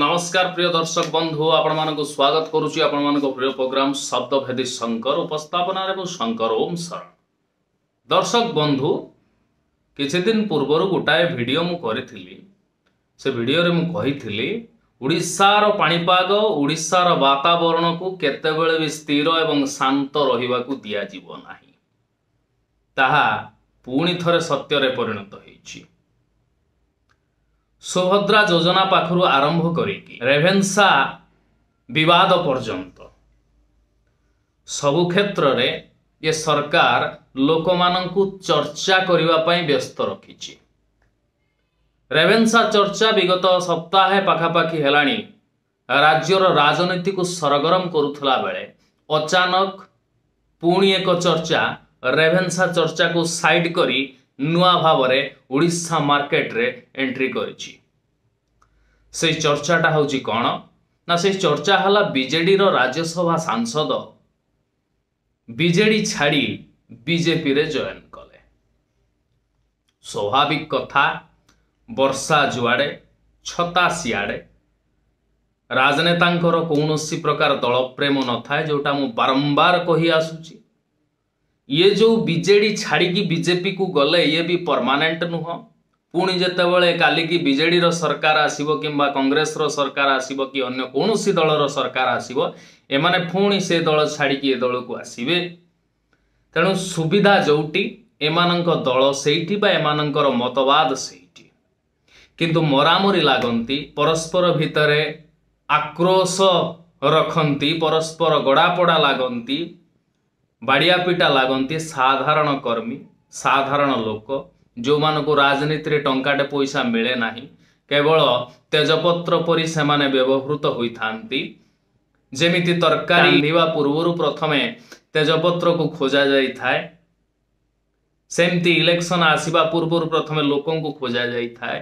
ନମସ୍କାର ପ୍ରିୟ ଦର୍ଶକ ବନ୍ଧୁ ଆପଣମାନଙ୍କୁ ସ୍ୱାଗତ କରୁଛି ଆପଣମାନଙ୍କ ପ୍ରିୟ ପ୍ରୋଗ୍ରାମ ଶବ୍ଦଭେଦୀ ଶଙ୍କର ଉପସ୍ଥାପନାରେ ମୁଁ ଶଙ୍କର ଓମ୍ ଶରଣ ଦର୍ଶକ ବନ୍ଧୁ କିଛି ଦିନ ପୂର୍ବରୁ ଗୋଟାଏ ଭିଡ଼ିଓ ମୁଁ କରିଥିଲି ସେ ଭିଡ଼ିଓରେ ମୁଁ କହିଥିଲି ଓଡ଼ିଶାର ପାଣିପାଗ ଓଡ଼ିଶାର ବାତାବରଣକୁ କେତେବେଳେ ବି ସ୍ଥିର ଏବଂ ଶାନ୍ତ ରହିବାକୁ ଦିଆଯିବ ନାହିଁ ତାହା ପୁଣି ଥରେ ସତ୍ୟରେ ପରିଣତ ହୋଇଛି ସୁଭଦ୍ରା ଯୋଜନା ପାଖରୁ ଆରମ୍ଭ କରିକି ରେଭେନ୍ସା ବିବାଦ ପର୍ଯ୍ୟନ୍ତ ସବୁ କ୍ଷେତ୍ରରେ ଏ ସରକାର ଲୋକମାନଙ୍କୁ ଚର୍ଚ୍ଚା କରିବା ପାଇଁ ବ୍ୟସ୍ତ ରଖିଛି ରେଭେନ୍ସା ଚର୍ଚ୍ଚା ବିଗତ ସପ୍ତାହେ ପାଖାପାଖି ହେଲାଣି ରାଜ୍ୟର ରାଜନୀତିକୁ ସରଗରମ କରୁଥିଲା ବେଳେ ଅଚାନକ ପୁଣି ଏକ ଚର୍ଚ୍ଚା ରେଭେନ୍ସା ଚର୍ଚ୍ଚାକୁ ସାଇଡ଼ କରି ନୂଆ ଭାବରେ ଓଡ଼ିଶା ମାର୍କେଟରେ ଏଣ୍ଟ୍ରି କରିଛି ସେଇ ଚର୍ଚ୍ଚାଟା ହେଉଛି କ'ଣ ନା ସେଇ ଚର୍ଚ୍ଚା ହେଲା ବିଜେଡ଼ିର ରାଜ୍ୟସଭା ସାଂସଦ ବିଜେଡ଼ି ଛାଡ଼ି ବିଜେପିରେ ଜଏନ୍ କଲେ ସ୍ୱାଭାବିକ କଥା ବର୍ଷା ଯୁଆଡ଼େ ଛତା ସିଆଡ଼େ ରାଜନେତାଙ୍କର କୌଣସି ପ୍ରକାର ଦଳ ପ୍ରେମ ନଥାଏ ଯେଉଁଟା ମୁଁ ବାରମ୍ବାର କହି ଆସୁଛି ଇଏ ଯେଉଁ ବିଜେଡ଼ି ଛାଡ଼ିକି ବିଜେପିକୁ ଗଲେ ଇଏ ବି ପର୍ମାନେଣ୍ଟ ନୁହଁ ପୁଣି ଯେତେବେଳେ କାଲିକି ବିଜେଡ଼ିର ସରକାର ଆସିବ କିମ୍ବା କଂଗ୍ରେସର ସରକାର ଆସିବ କି ଅନ୍ୟ କୌଣସି ଦଳର ସରକାର ଆସିବ ଏମାନେ ପୁଣି ସେ ଦଳ ଛାଡ଼ିକି ଏ ଦଳକୁ ଆସିବେ ତେଣୁ ସୁବିଧା ଯେଉଁଠି ଏମାନଙ୍କ ଦଳ ସେଇଠି ବା ଏମାନଙ୍କର ମତବାଦ ସେଇଠି କିନ୍ତୁ ମରାମରି ଲାଗନ୍ତି ପରସ୍ପର ଭିତରେ ଆକ୍ରୋଶ ରଖନ୍ତି ପରସ୍ପର ଗଡ଼ାପଡ଼ା ଲାଗନ୍ତି ବାଡ଼ିଆପିଟା ଲାଗନ୍ତି ସାଧାରଣ କର୍ମୀ ସାଧାରଣ ଲୋକ ଯେଉଁମାନଙ୍କୁ ରାଜନୀତିରେ ଟଙ୍କାଟେ ପଇସା ମିଳେ ନାହିଁ କେବଳ ତେଜପତ୍ର ପରି ସେମାନେ ବ୍ୟବହୃତ ହୋଇଥାନ୍ତି ଯେମିତି ତରକାରୀ ରାନ୍ଧିବା ପୂର୍ବରୁ ପ୍ରଥମେ ତେଜପତ୍ରକୁ ଖୋଜାଯାଇଥାଏ ସେମିତି ଇଲେକ୍ସନ୍ ଆସିବା ପୂର୍ବରୁ ପ୍ରଥମେ ଲୋକଙ୍କୁ ଖୋଜାଯାଇଥାଏ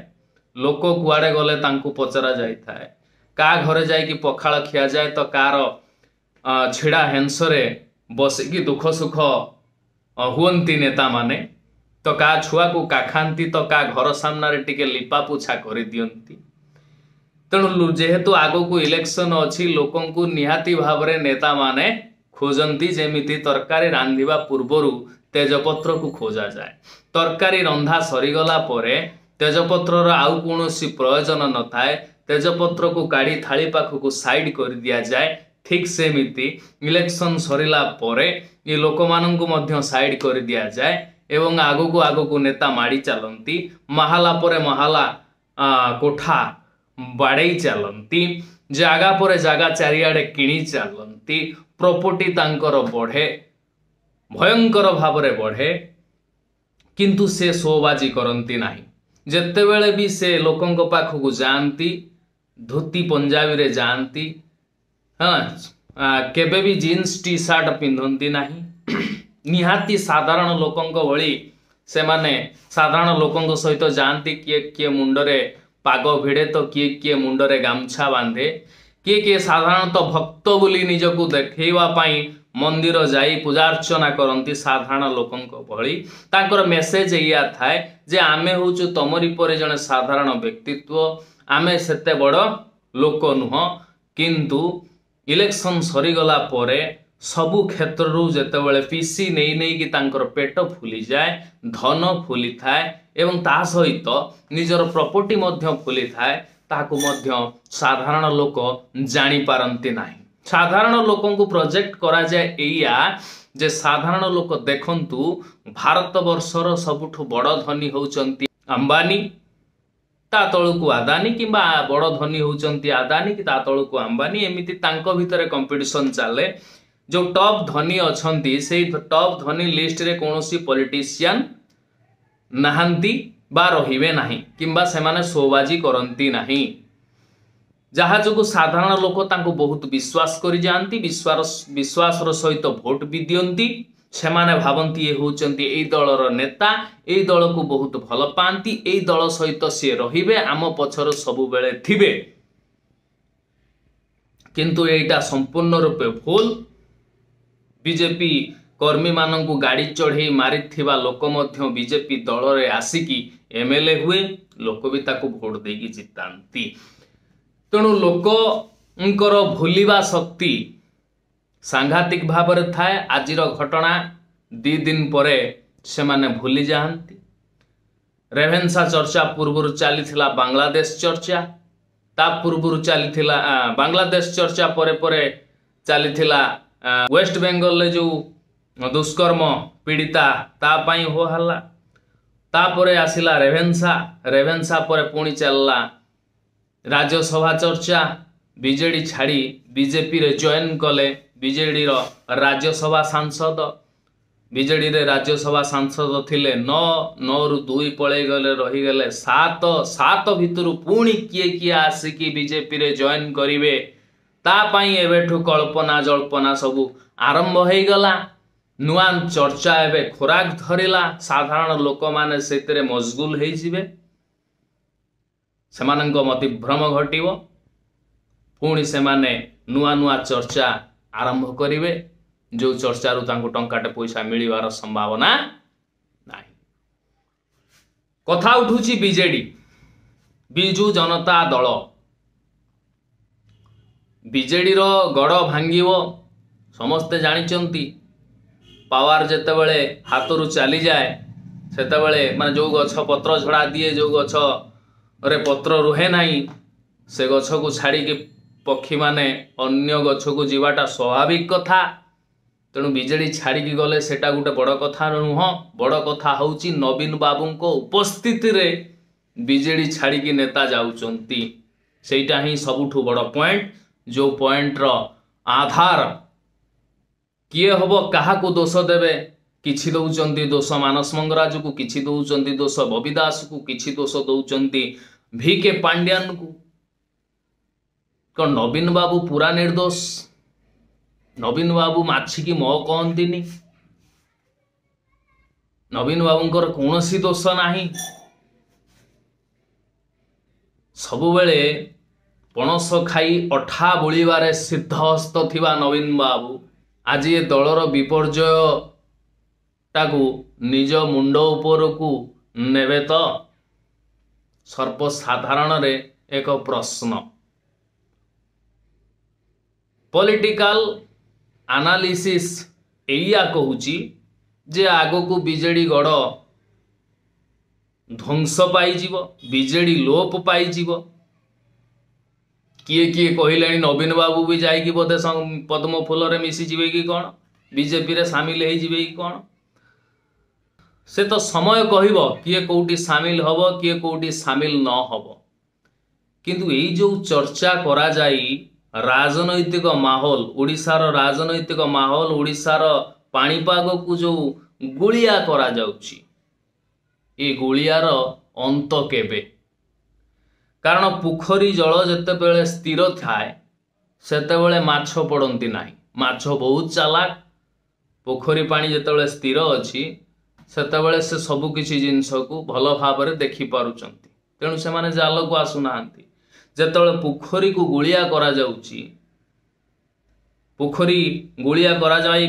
ଲୋକ କୁଆଡ଼େ ଗଲେ ତାଙ୍କୁ ପଚରା ଯାଇଥାଏ କାହା ଘରେ ଯାଇକି ପଖାଳ ଖିଆଯାଏ ତ କାହାର ଛିଡ଼ା ହେଂସରେ ବସିକି ଦୁଃଖ ସୁଖ ହୁଅନ୍ତି ନେତାମାନେ ତ କାହା ଛୁଆକୁ କାଖାନ୍ତି ତ କାହା ଘର ସାମ୍ନାରେ ଟିକେ ଲିପାପୋଛା କରିଦିଅନ୍ତି ତେଣୁ ଯେହେତୁ ଆଗକୁ ଇଲେକ୍ସନ୍ ଅଛି ଲୋକଙ୍କୁ ନିହାତି ଭାବରେ ନେତାମାନେ ଖୋଜନ୍ତି ଯେମିତି ତରକାରୀ ରାନ୍ଧିବା ପୂର୍ବରୁ ତେଜପତ୍ରକୁ ଖୋଜାଯାଏ ତରକାରୀ ରନ୍ଧା ସରିଗଲା ପରେ ତେଜପତ୍ରର ଆଉ କୌଣସି ପ୍ରୟୋଜନ ନଥାଏ ତେଜପତ୍ରକୁ କାଢ଼ି ଥାଳି ପାଖକୁ ସାଇଡ଼୍ କରି ଦିଆଯାଏ ଠିକ୍ ସେମିତି ଇଲେକ୍ସନ୍ ସରିଲା ପରେ ଏ ଲୋକମାନଙ୍କୁ ମଧ୍ୟ ସାଇଡ଼୍ କରି ଦିଆଯାଏ एवं आग को आग को नेता माड़ी चलती महाला पर महाला कोठा बाड़ चलती जगा पर जगा चारे किणी चलती प्रपर्टी तर बढ़े भयंकर भाव बढ़े किंतु से सोबाजी करती ना जिते बड़े भी से लोकों पाख को जाती धोती पंजाबी जाती हाँ केबे भी जीन्स टी सार्ट पिंधती ना ନିହାତି ସାଧାରଣ ଲୋକଙ୍କ ଭଳି ସେମାନେ ସାଧାରଣ ଲୋକଙ୍କ ସହିତ ଯାଆନ୍ତି କିଏ କିଏ ମୁଣ୍ଡରେ ପାଗ ଭିଡ଼େ ତ କିଏ କିଏ ମୁଣ୍ଡରେ ଗାମୁଛା ବାନ୍ଧେ କିଏ କିଏ ସାଧାରଣତଃ ଭକ୍ତ ବୋଲି ନିଜକୁ ଦେଖେଇବା ପାଇଁ ମନ୍ଦିର ଯାଇ ପୂଜାର୍ଚ୍ଚନା କରନ୍ତି ସାଧାରଣ ଲୋକଙ୍କ ଭଳି ତାଙ୍କର ମେସେଜ ଏଇଆ ଥାଏ ଯେ ଆମେ ହେଉଛୁ ତମରି ପରେ ଜଣେ ସାଧାରଣ ବ୍ୟକ୍ତିତ୍ୱ ଆମେ ସେତେ ବଡ଼ ଲୋକ ନୁହଁ କିନ୍ତୁ ଇଲେକ୍ସନ୍ ସରିଗଲା ପରେ ସବୁ କ୍ଷେତ୍ରରୁ ଯେତେବେଳେ ପିସି ନେଇ ନେଇକି ତାଙ୍କର ପେଟ ଫୁଲିଯାଏ ଧନ ଫୁଲିଥାଏ ଏବଂ ତା ସହିତ ନିଜର ପ୍ରପର୍ଟି ମଧ୍ୟ ଫୁଲିଥାଏ ତାହାକୁ ମଧ୍ୟ ସାଧାରଣ ଲୋକ ଜାଣିପାରନ୍ତି ନାହିଁ ସାଧାରଣ ଲୋକଙ୍କୁ ପ୍ରୋଜେକ୍ଟ କରାଯାଏ ଏଇଆ ଯେ ସାଧାରଣ ଲୋକ ଦେଖନ୍ତୁ ଭାରତବର୍ଷର ସବୁଠୁ ବଡ଼ ଧନୀ ହେଉଛନ୍ତି ଆମ୍ବାନୀ ତା ତଳକୁ ଆଦାନୀ କିମ୍ବା ବଡ଼ ଧନୀ ହେଉଛନ୍ତି ଆଦାନୀ କି ତା ତଳକୁ ଆମ୍ବାନୀ ଏମିତି ତାଙ୍କ ଭିତରେ କମ୍ପିଟିସନ୍ ଚାଲେ ଯେଉଁ ଟପ୍ ଧନୀ ଅଛନ୍ତି ସେଇ ଟପ୍ ଧନୀ ଲିଷ୍ଟରେ କୌଣସି ପଲିଟିସିଆନ୍ ନାହାନ୍ତି ବା ରହିବେ ନାହିଁ କିମ୍ବା ସେମାନେ ସୋବାଜି କରନ୍ତି ନାହିଁ ଯାହା ଯୋଗୁଁ ସାଧାରଣ ଲୋକ ତାଙ୍କୁ ବହୁତ ବିଶ୍ୱାସ କରିଯାଆନ୍ତି ବିଶ୍ୱାସ ବିଶ୍ୱାସର ସହିତ ଭୋଟ ବି ଦିଅନ୍ତି ସେମାନେ ଭାବନ୍ତି ଇଏ ହେଉଛନ୍ତି ଏଇ ଦଳର ନେତା ଏଇ ଦଳକୁ ବହୁତ ଭଲ ପାଆନ୍ତି ଏଇ ଦଳ ସହିତ ସିଏ ରହିବେ ଆମ ପଛରେ ସବୁବେଳେ ଥିବେ କିନ୍ତୁ ଏଇଟା ସମ୍ପୂର୍ଣ୍ଣ ରୂପେ ଭୁଲ ବିଜେପି କର୍ମୀମାନଙ୍କୁ ଗାଡ଼ି ଚଢ଼େଇ ମାରିଥିବା ଲୋକ ମଧ୍ୟ ବିଜେପି ଦଳରେ ଆସିକି ଏମଏଲଏ ହୁଏ ଲୋକ ବି ତାକୁ ଭୋଟ ଦେଇକି ଜିତାନ୍ତି ତେଣୁ ଲୋକଙ୍କର ଭୁଲିବା ଶକ୍ତି ସାଂଘାତିକ ଭାବରେ ଥାଏ ଆଜିର ଘଟଣା ଦୁଇ ଦିନ ପରେ ସେମାନେ ଭୁଲି ଯାଆନ୍ତି ରେଭେନ୍ସା ଚର୍ଚ୍ଚା ପୂର୍ବରୁ ଚାଲିଥିଲା ବାଂଲାଦେଶ ଚର୍ଚ୍ଚା ତା ପୂର୍ବରୁ ଚାଲିଥିଲା ବାଂଲାଦେଶ ଚର୍ଚ୍ଚା ପରେ ପରେ ଚାଲିଥିଲା ୱେଷ୍ଟ ବେଙ୍ଗଲରେ ଯେଉଁ ଦୁଷ୍କର୍ମ ପୀଡ଼ିତା ତା ପାଇଁ ହୋ ହେଲା ତାପରେ ଆସିଲା ରେଭେନ୍ସା ରେଭେନ୍ସା ପରେ ପୁଣି ଚାଲିଲା ରାଜ୍ୟସଭା ଚର୍ଚ୍ଚା ବିଜେଡ଼ି ଛାଡ଼ି ବିଜେପିରେ ଜଏନ୍ କଲେ ବିଜେଡ଼ିର ରାଜ୍ୟସଭା ସାଂସଦ ବିଜେଡ଼ିରେ ରାଜ୍ୟସଭା ସାଂସଦ ଥିଲେ ନଅ ନଅରୁ ଦୁଇ ପଳେଇଗଲେ ରହିଗଲେ ସାତ ସାତ ଭିତରୁ ପୁଣି କିଏ କିଏ ଆସିକି ବିଜେପିରେ ଜଏନ୍ କରିବେ ତା'ପାଇଁ ଏବେଠୁ କଳ୍ପନା ଜଳ୍ପନା ସବୁ ଆରମ୍ଭ ହେଇଗଲା ନୂଆ ଚର୍ଚ୍ଚା ଏବେ ଖୋରାକ ଧରିଲା ସାଧାରଣ ଲୋକମାନେ ସେଥିରେ ମସଗୁଲ ହେଇଯିବେ ସେମାନଙ୍କ ମତିଭ୍ରମ ଘଟିବ ପୁଣି ସେମାନେ ନୂଆ ନୂଆ ଚର୍ଚ୍ଚା ଆରମ୍ଭ କରିବେ ଯେଉଁ ଚର୍ଚ୍ଚାରୁ ତାଙ୍କୁ ଟଙ୍କାଟେ ପଇସା ମିଳିବାର ସମ୍ଭାବନା ନାହିଁ କଥା ଉଠୁଛି ବିଜେଡ଼ି ବିଜୁ ଜନତା ଦଳ ବିଜେଡ଼ିର ଗଡ଼ ଭାଙ୍ଗିବ ସମସ୍ତେ ଜାଣିଛନ୍ତି ପାୱାର ଯେତେବେଳେ ହାତରୁ ଚାଲିଯାଏ ସେତେବେଳେ ମାନେ ଯେଉଁ ଗଛ ପତ୍ର ଝଡ଼ା ଦିଏ ଯେଉଁ ଗଛରେ ପତ୍ର ରୁହେ ନାହିଁ ସେ ଗଛକୁ ଛାଡ଼ିକି ପକ୍ଷୀମାନେ ଅନ୍ୟ ଗଛକୁ ଯିବାଟା ସ୍ୱାଭାବିକ କଥା ତେଣୁ ବିଜେଡ଼ି ଛାଡ଼ିକି ଗଲେ ସେଟା ଗୋଟେ ବଡ଼ କଥା ନୁହଁ ବଡ଼ କଥା ହେଉଛି ନବୀନ ବାବୁଙ୍କ ଉପସ୍ଥିତିରେ ବିଜେଡ଼ି ଛାଡ଼ିକି ନେତା ଯାଉଛନ୍ତି ସେଇଟା ହିଁ ସବୁଠୁ ବଡ଼ ପଏଣ୍ଟ जो पॉइंट र आधार कि हे काोष दे कि दो दोष मानस मङराजको कि दो दोष को दास दोष दोके पाण्ड्यान् नवीन बाबू पुरा निर्दोष नवीन बाबु माछिकि म कति नवीन बाबु कि दोष नै सबै ପଣସ ଖାଇ ଅଠା ବୋଳିବାରେ ସିଦ୍ଧହସ୍ତ ଥିବା ନବୀନ ବାବୁ ଆଜି ଏ ଦଳର ବିପର୍ଯ୍ୟୟଟାକୁ ନିଜ ମୁଣ୍ଡ ଉପରକୁ ନେବେ ତ ସର୍ବସାଧାରଣରେ ଏକ ପ୍ରଶ୍ନ ପଲିଟିକାଲ ଆନାଲିସିସ୍ ଏଇଆ କହୁଛି ଯେ ଆଗକୁ ବିଜେଡ଼ି ଗଡ଼ ଧ୍ୱଂସ ପାଇଯିବ ବିଜେଡ଼ି ଲୋପ ପାଇଯିବ କିଏ କିଏ କହିଲେଣି ନବୀନ ବାବୁ ବି ଯାଇକି ବୋଧେ ପଦ୍ମ ଫୁଲରେ ମିଶିଯିବେ କି କ'ଣ ବିଜେପିରେ ସାମିଲ ହେଇଯିବେ କି କ'ଣ ସେ ତ ସମୟ କହିବ କିଏ କେଉଁଠି ସାମିଲ ହେବ କିଏ କେଉଁଠି ସାମିଲ ନ ହେବ କିନ୍ତୁ ଏଇ ଯେଉଁ ଚର୍ଚ୍ଚା କରାଯାଇ ରାଜନୈତିକ ମାହୋଲ ଓଡ଼ିଶାର ରାଜନୈତିକ ମାହୋଲ ଓଡ଼ିଶାର ପାଣିପାଗକୁ ଯେଉଁ ଗୁଳିଆ କରାଯାଉଛି ଏ ଗୁଳିଆର ଅନ୍ତ କେବେ କାରଣ ପୋଖରୀ ଜଳ ଯେତେବେଳେ ସ୍ଥିର ଥାଏ ସେତେବେଳେ ମାଛ ପଡ଼ନ୍ତି ନାହିଁ ମାଛ ବହୁତ ଚାଲାକ୍ ପୋଖରୀ ପାଣି ଯେତେବେଳେ ସ୍ଥିର ଅଛି ସେତେବେଳେ ସେ ସବୁକିଛି ଜିନିଷକୁ ଭଲ ଭାବରେ ଦେଖିପାରୁଛନ୍ତି ତେଣୁ ସେମାନେ ଜାଲକୁ ଆସୁନାହାନ୍ତି ଯେତେବେଳେ ପୋଖରୀକୁ ଗୁଳିଆ କରାଯାଉଛି ପୋଖରୀ ଗୁଳିଆ କରାଯାଇ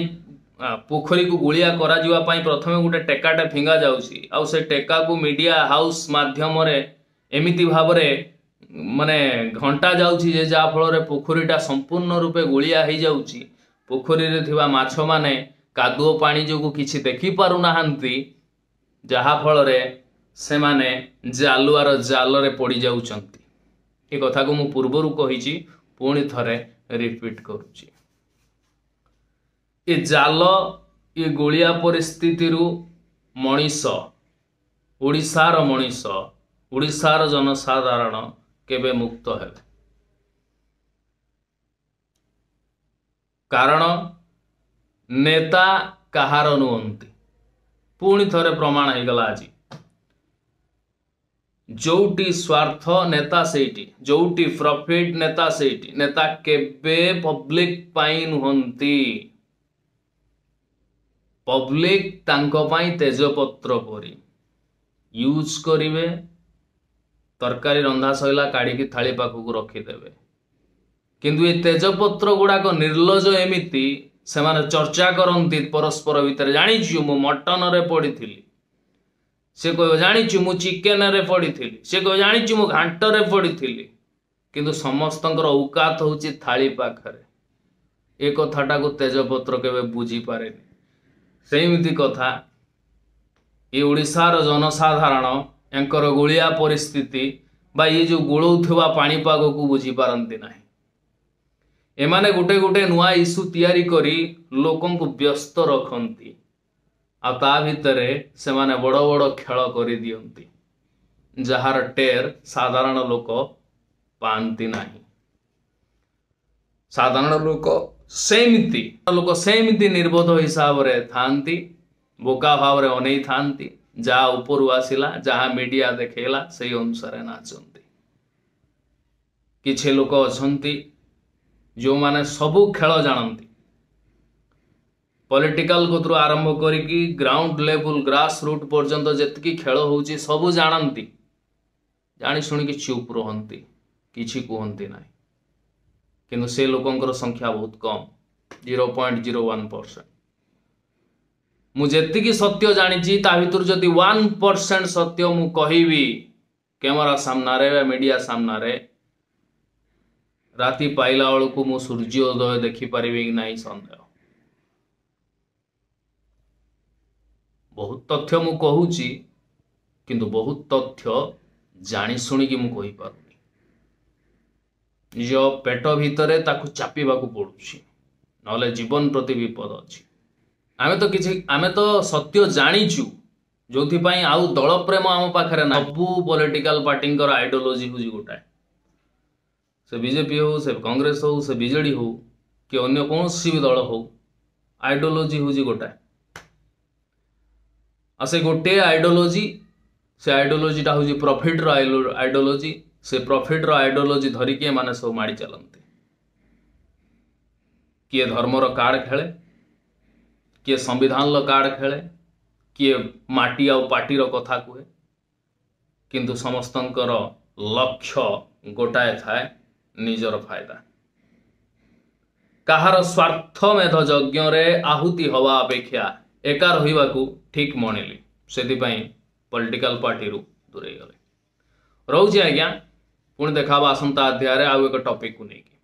ପୋଖରୀକୁ ଗୁଳିଆ କରାଯିବା ପାଇଁ ପ୍ରଥମେ ଗୋଟେ ଟେକାଟେ ଫିଙ୍ଗା ଯାଉଛି ଆଉ ସେ ଟେକାକୁ ମିଡ଼ିଆ ହାଉସ୍ ମାଧ୍ୟମରେ ଏମିତି ଭାବରେ ମାନେ ଘଣ୍ଟା ଯାଉଛି ଯେ ଯାହାଫଳରେ ପୋଖରୀଟା ସମ୍ପୂର୍ଣ୍ଣ ରୂପେ ଗୋଳିଆ ହେଇଯାଉଛି ପୋଖରୀରେ ଥିବା ମାଛମାନେ କାଦୁଅ ପାଣି ଯୋଗୁଁ କିଛି ଦେଖିପାରୁନାହାନ୍ତି ଯାହାଫଳରେ ସେମାନେ ଜାଲୁଆର ଜାଲରେ ପଡ଼ିଯାଉଛନ୍ତି ଏ କଥାକୁ ମୁଁ ପୂର୍ବରୁ କହିଛି ପୁଣି ଥରେ ରିପିଟ୍ କରୁଛି ଏ ଜାଲ ଏ ଗୋଳିଆ ପରିସ୍ଥିତିରୁ ମଣିଷ ଓଡ଼ିଶାର ମଣିଷ ଓଡ଼ିଶାର ଜନସାଧାରଣ କେବେ ମୁକ୍ତ ହେବେ କାରଣ ନେତା କାହାର ନୁହନ୍ତି ପୁଣି ଥରେ ପ୍ରମାଣ ହେଇଗଲା ଆଜି ଯେଉଁଟି ସ୍ୱାର୍ଥ ନେତା ସେଇଠି ଯେଉଁଠି ପ୍ରଫିଟ୍ ନେତା ସେଇଠି ନେତା କେବେ ପବ୍ଲିକ୍ ପାଇଁ ନୁହନ୍ତି ପବ୍ଲିକ୍ ତାଙ୍କ ପାଇଁ ତେଜପତ୍ର ପରି ୟୁଜ୍ କରିବେ ତରକାରୀ ରନ୍ଧା ସରିଲା କାଢ଼ିକି ଥାଳି ପାଖକୁ ରଖିଦେବେ କିନ୍ତୁ ଏ ତେଜପତ୍ର ଗୁଡ଼ାକ ନିର୍ଲଜ ଏମିତି ସେମାନେ ଚର୍ଚ୍ଚା କରନ୍ତି ପରସ୍ପର ଭିତରେ ଜାଣିଛୁ ମୁଁ ମଟନରେ ପଡ଼ିଥିଲି ସେ କହିବ ଜାଣିଛୁ ମୁଁ ଚିକେନରେ ପଡ଼ିଥିଲି ସେ କହିବ ଜାଣିଛୁ ମୁଁ ଘାଣ୍ଟରେ ପଡ଼ିଥିଲି କିନ୍ତୁ ସମସ୍ତଙ୍କର ଔକାତ ହେଉଛି ଥାଳି ପାଖରେ ଏ କଥାଟାକୁ ତେଜପତ୍ର କେବେ ବୁଝିପାରେନି ସେମିତି କଥା ଏ ଓଡ଼ିଶାର ଜନସାଧାରଣ ଏଙ୍କର ଗୁଳିଆ ପରିସ୍ଥିତି ବା ଇଏ ଯେଉଁ ଗୋଳଉଥିବା ପାଣିପାଗକୁ ବୁଝିପାରନ୍ତି ନାହିଁ ଏମାନେ ଗୋଟେ ଗୋଟେ ନୂଆ ଇସୁ ତିଆରି କରି ଲୋକଙ୍କୁ ବ୍ୟସ୍ତ ରଖନ୍ତି ଆଉ ତା ଭିତରେ ସେମାନେ ବଡ଼ ବଡ଼ ଖେଳ କରିଦିଅନ୍ତି ଯାହାର ଟେର୍ ସାଧାରଣ ଲୋକ ପାଆନ୍ତି ନାହିଁ ସାଧାରଣ ଲୋକ ସେମିତି ଲୋକ ସେମିତି ନିର୍ବୋଧ ହିସାବରେ ଥାଆନ୍ତି ବୋକା ଭାବରେ ଅନେଇଥାନ୍ତି ଯାହା ଉପରୁ ଆସିଲା ଯାହା ମିଡ଼ିଆ ଦେଖେଇଲା ସେଇ ଅନୁସାରେ ନାଚନ୍ତି କିଛି ଲୋକ ଅଛନ୍ତି ଯେଉଁମାନେ ସବୁ ଖେଳ ଜାଣନ୍ତି ପଲିଟିକାଲ କତରୁ ଆରମ୍ଭ କରିକି ଗ୍ରାଉଣ୍ଡ ଲେବୁଲ ଗ୍ରାସ୍ ରୁଟ୍ ପର୍ଯ୍ୟନ୍ତ ଯେତିକି ଖେଳ ହେଉଛି ସବୁ ଜାଣନ୍ତି ଜାଣି ଶୁଣିକି ଚୁପ୍ ରୁହନ୍ତି କିଛି କୁହନ୍ତି ନାହିଁ କିନ୍ତୁ ସେ ଲୋକଙ୍କର ସଂଖ୍ୟା ବହୁତ କମ୍ zero point zero one percent ମୁଁ ଯେତିକି ସତ୍ୟ ଜାଣିଛି ତା ଭିତରୁ ଯଦି ୱାନ୍ ପରସେଣ୍ଟ ସତ୍ୟ ମୁଁ କହିବି କ୍ୟାମେରା ସାମ୍ନାରେ ବା ମିଡ଼ିଆ ସାମ୍ନାରେ ରାତି ପାଇଲା ବେଳକୁ ମୁଁ ସୂର୍ଯ୍ୟୋଦୟ ଦେଖିପାରିବି କି ନାହିଁ ସନ୍ଦେହ ବହୁତ ତଥ୍ୟ ମୁଁ କହୁଛି କିନ୍ତୁ ବହୁତ ତଥ୍ୟ ଜାଣି ଶୁଣିକି ମୁଁ କହିପାରୁନି ନିଜ ପେଟ ଭିତରେ ତାକୁ ଚାପିବାକୁ ପଡ଼ୁଛି ନହେଲେ ଜୀବନ ପ୍ରତି ବିପଦ ଅଛି ଆମେ ତ କିଛି ଆମେ ତ ସତ୍ୟ ଜାଣିଛୁ ଯେଉଁଥିପାଇଁ ଆଉ ଦଳ ପ୍ରେମ ଆମ ପାଖରେ ନାହିଁ ସବୁ ପଲିଟିକାଲ ପାର୍ଟିଙ୍କର ଆଇଡ଼ିଓଲୋଜି ହେଉଛି ଗୋଟାଏ ସେ ବିଜେପି ହେଉ ସେ କଂଗ୍ରେସ ହେଉ ସେ ବିଜେଡ଼ି ହେଉ କି ଅନ୍ୟ କୌଣସି ବି ଦଳ ହେଉ ଆଇଡ଼ିଓଲୋଜି ହେଉଛି ଗୋଟାଏ ଆଉ ସେ ଗୋଟିଏ ଆଇଡ଼ିଓଲୋଜି ସେ ଆଇଡ଼ିଓଲୋଜିଟା ହେଉଛି ପ୍ରଫିଟ୍ର ଆଇଡ଼ିଓଲୋଜି ସେ ପ୍ରଫିଟ୍ର ଆଇଡ଼ିଓଲୋଜି ଧରିକି ଏମାନେ ସବୁ ମାଡ଼ି ଚାଲନ୍ତି କିଏ ଧର୍ମର କାର୍ଡ଼ ଖେଳେ किए संविधान कार्ड खेले किए माटी आटीर कथा कहे किंतु समस्त लक्ष्य गोटाए थाए निजर फायदा कहार स्वार्थ मेध यज्ञ आहुति हवा अपेक्षा एका रहा ठीक मणिली से पॉलिटिकल पार्टी रू दूरे गले रोज आज्ञा पुणी देखा आसंता अध्याय आउ एक टपिक को लेकिन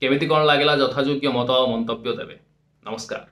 केमी कौन लगे यथाजोग्य मत मंत्य देवे नमस्कार